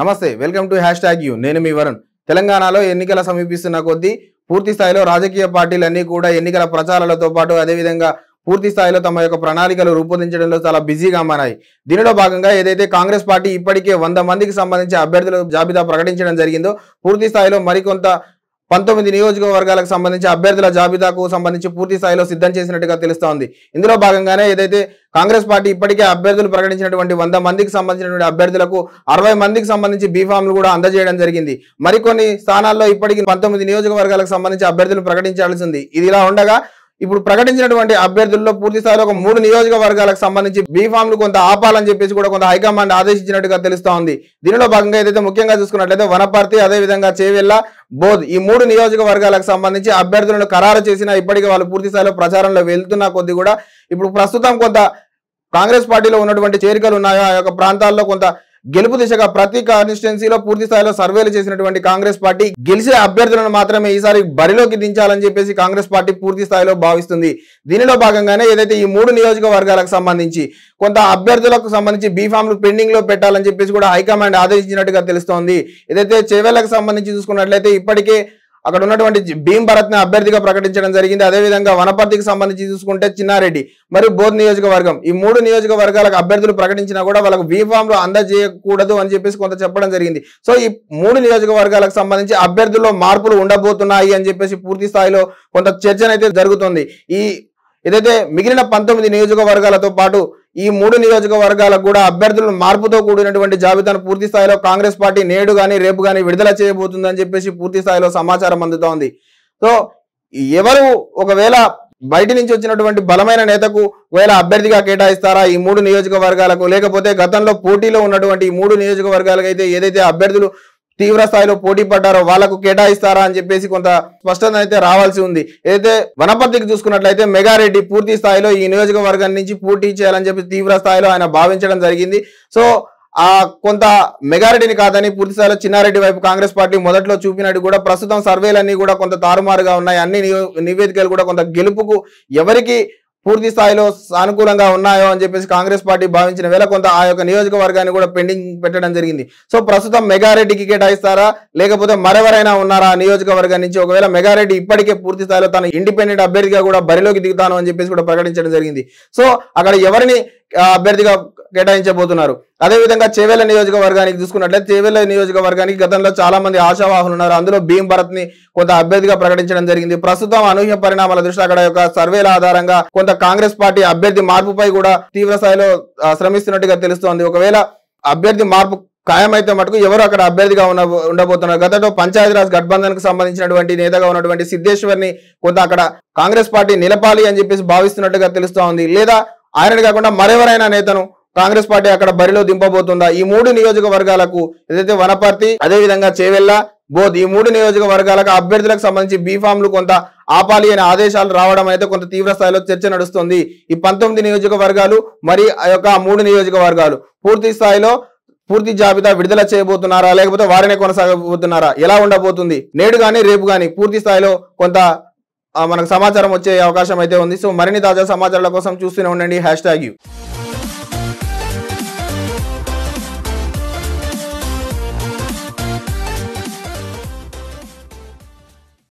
నమస్తే welcome to hashtag U నేను మీ వరుణ్ తెలంగాణలో ఎన్నికల సమీపిస్తున్న కొద్దీ పూర్తి స్థాయిలో రాజకీయ పార్టీలన్నీ కూడా ఎన్నికల ప్రచారాలతో పాటు అదేవిధంగా పూర్తి స్థాయిలో తమ యొక్క ప్రణాళికలు రూపొందించడంలో చాలా బిజీగా మారాయి దీనిలో భాగంగా ఏదైతే కాంగ్రెస్ పార్టీ ఇప్పటికే వంద మందికి సంబంధించి అభ్యర్థుల జాబితా ప్రకటించడం జరిగిందో పూర్తి స్థాయిలో మరికొంత పంతొమ్మిది నియోజకవర్గాలకు సంబంధించి అభ్యర్థుల జాబితాకు సంబంధించి పూర్తి స్థాయిలో సిద్ధం చేసినట్టుగా తెలుస్తోంది ఇందులో భాగంగానే ఏదైతే కాంగ్రెస్ పార్టీ ఇప్పటికే అభ్యర్థులు ప్రకటించినటువంటి వంద మందికి సంబంధించినటువంటి అభ్యర్థులకు అరవై మందికి సంబంధించి బీఫామ్లు కూడా అందజేయడం జరిగింది మరికొన్ని స్థానాల్లో ఇప్పటికీ పంతొమ్మిది నియోజకవర్గాలకు సంబంధించి అభ్యర్థులు ప్రకటించాల్సింది ఇది ఇలా ఉండగా ఇప్పుడు ప్రకటించినటువంటి అభ్యర్థుల్లో పూర్తి స్థాయిలో ఒక మూడు నియోజకవర్గాలకు సంబంధించి బీఫామ్లు కొంత ఆపాలని చెప్పేసి కూడా కొంత హైకమాండ్ ఆదేశించినట్టుగా తెలుస్తోంది దీనిలో భాగంగా ఏదైతే ముఖ్యంగా చూసుకున్నట్లయితే వనపర్తి అదేవిధంగా చేవెల్ల బోధ్ ఈ మూడు నియోజకవర్గాలకు సంబంధించి అభ్యర్థులను ఖరారు చేసిన ఇప్పటికీ వాళ్ళు పూర్తి స్థాయిలో ప్రచారంలో వెళ్తున్న కొద్ది కూడా ఇప్పుడు ప్రస్తుతం కొంత కాంగ్రెస్ పార్టీలో ఉన్నటువంటి చేరికలు ఉన్నాయో ఆ యొక్క ప్రాంతాల్లో కొంత గెలుపు దిశగా ప్రతి కాన్స్టిట్యున్సీలో పూర్తి స్థాయిలో సర్వేలు చేసినటువంటి కాంగ్రెస్ పార్టీ గెలిచే అభ్యర్థులను మాత్రమే ఈసారి బరిలోకి దించాలని చెప్పేసి కాంగ్రెస్ పార్టీ పూర్తి స్థాయిలో భావిస్తుంది దీనిలో భాగంగానే ఏదైతే ఈ మూడు నియోజకవర్గాలకు సంబంధించి కొంత అభ్యర్థులకు సంబంధించి బీఫామ్లు పెండింగ్ లో పెట్టాలని చెప్పేసి కూడా హైకమాండ్ ఆదేశించినట్టుగా తెలుస్తోంది ఏదైతే చేవేళ్లకు సంబంధించి చూసుకున్నట్లయితే ఇప్పటికే అక్కడ ఉన్నటువంటి భీం భరత్ని అభ్యర్థిగా ప్రకటించడం జరిగింది అదేవిధంగా వనపర్తికి సంబంధించి చూసుకుంటే చిన్నారెడ్డి మరియు బోధ్ నియోజకవర్గం ఈ మూడు నియోజకవర్గాలకు అభ్యర్థులు ప్రకటించినా కూడా వాళ్ళకు లో అందజేయకూడదు అని చెప్పేసి కొంత చెప్పడం జరిగింది సో ఈ మూడు నియోజకవర్గాలకు సంబంధించి అభ్యర్థుల్లో మార్పులు ఉండబోతున్నాయి అని చెప్పేసి పూర్తి స్థాయిలో కొంత చర్చనైతే జరుగుతుంది ఈ ఏదైతే మిగిలిన పంతొమ్మిది నియోజకవర్గాలతో పాటు ఈ మూడు నియోజకవర్గాలకు కూడా అభ్యర్థులను మార్పుతో కూడినటువంటి జాబితాను పూర్తి స్థాయిలో కాంగ్రెస్ పార్టీ నేడు కానీ రేపు కానీ విడుదల చేయబోతుందని చెప్పేసి పూర్తి స్థాయిలో సమాచారం అందుతోంది సో ఎవరు ఒకవేళ బయట నుంచి వచ్చినటువంటి బలమైన నేతకు ఒకవేళ అభ్యర్థిగా కేటాయిస్తారా ఈ మూడు నియోజకవర్గాలకు లేకపోతే గతంలో పోటీలో ఉన్నటువంటి ఈ మూడు నియోజకవర్గాలకు అయితే ఏదైతే అభ్యర్థులు తీవ్ర స్థాయిలో పోటీ పడ్డారో వాళ్లకు కేటాయిస్తారా అని చెప్పేసి కొంత స్పష్టత అయితే రావాల్సి ఉంది అయితే వనపర్తికి చూసుకున్నట్లయితే మెగారెడ్డి పూర్తి స్థాయిలో ఈ నియోజకవర్గం నుంచి పోటీ చేయాలని చెప్పి తీవ్ర స్థాయిలో ఆయన భావించడం జరిగింది సో ఆ కొంత మెగారెడ్డిని కాదని పూర్తిస్థాయిలో చిన్నారెడ్డి వైపు కాంగ్రెస్ పార్టీ మొదట్లో చూపినట్టు కూడా ప్రస్తుతం సర్వేలన్నీ కూడా కొంత తారుమారుగా ఉన్నాయి అన్ని నివేదికలు కూడా కొంత గెలుపుకు ఎవరికి పూర్తి స్థాయిలో సానుకూలంగా ఉన్నాయో అని చెప్పేసి కాంగ్రెస్ పార్టీ భావించిన వేళ కొంత ఆ యొక్క నియోజకవర్గాన్ని కూడా పెండింగ్ పెట్టడం జరిగింది సో ప్రస్తుతం మెగారెడ్డికి కేటాయిస్తారా లేకపోతే మరెవరైనా ఉన్నారా ఆ నియోజకవర్గం నుంచి ఒకవేళ మెగారెడ్డి ఇప్పటికే పూర్తి స్థాయిలో తన ఇండిపెండెంట్ అభ్యర్థిగా కూడా బరిలోకి దిగుతాను అని చెప్పేసి కూడా ప్రకటించడం జరిగింది సో అక్కడ ఎవరిని అభ్యర్థిగా కేటాయించబోతున్నారు అదేవిధంగా చేవేల నియోజకవర్గానికి చూసుకున్నట్లయితే చేవేల నియోజకవర్గానికి గతంలో చాలా మంది ఆశావాహులు ఉన్నారు అందులో భీమ్ భరత్ ని కొంత అభ్యర్థిగా ప్రకటించడం జరిగింది ప్రస్తుతం అనూహ్య పరిణామాల దృష్టి అక్కడ యొక్క సర్వేల ఆధారంగా కొంత కాంగ్రెస్ పార్టీ అభ్యర్థి మార్పుపై కూడా తీవ్ర స్థాయిలో శ్రమిస్తున్నట్టుగా తెలుస్తోంది ఒకవేళ అభ్యర్థి మార్పు ఖాయమైతే మటుకు ఎవరు అక్కడ అభ్యర్థిగా ఉన్న ఉండబోతున్నారు గతంలో పంచాయతీరాజ్ కు సంబంధించినటువంటి నేతగా ఉన్నటువంటి ని కొంత అక్కడ కాంగ్రెస్ పార్టీ నిలపాలి అని చెప్పేసి భావిస్తున్నట్టుగా తెలుస్తోంది లేదా ఆయన కాకుండా మరెవరైనా నేతను కాంగ్రెస్ పార్టీ అక్కడ బరిలో దింపబోతుందా ఈ మూడు నియోజకవర్గాలకు ఏదైతే వనపర్తి అదేవిధంగా చేవెళ్ళ బోధ్ ఈ మూడు నియోజకవర్గాలకు అభ్యర్థులకు సంబంధించి బీఫామ్లు కొంత ఆపాలి అనే ఆదేశాలు రావడం అయితే కొంత తీవ్ర స్థాయిలో చర్చ నడుస్తుంది ఈ పంతొమ్మిది నియోజకవర్గాలు మరి ఆ యొక్క మూడు నియోజకవర్గాలు పూర్తి స్థాయిలో పూర్తి జాబితా విడుదల చేయబోతున్నారా లేకపోతే వారినే కొనసాగబోతున్నారా ఎలా ఉండబోతుంది నేడు కానీ రేపు కానీ పూర్తి స్థాయిలో కొంత మనకు సమాచారం వచ్చే అవకాశం అయితే ఉంది సో మరిన్ని తాజా సమాచారాల కోసం చూస్తూనే ఉండండి హ్యాష్ ట్యాగ్ యూ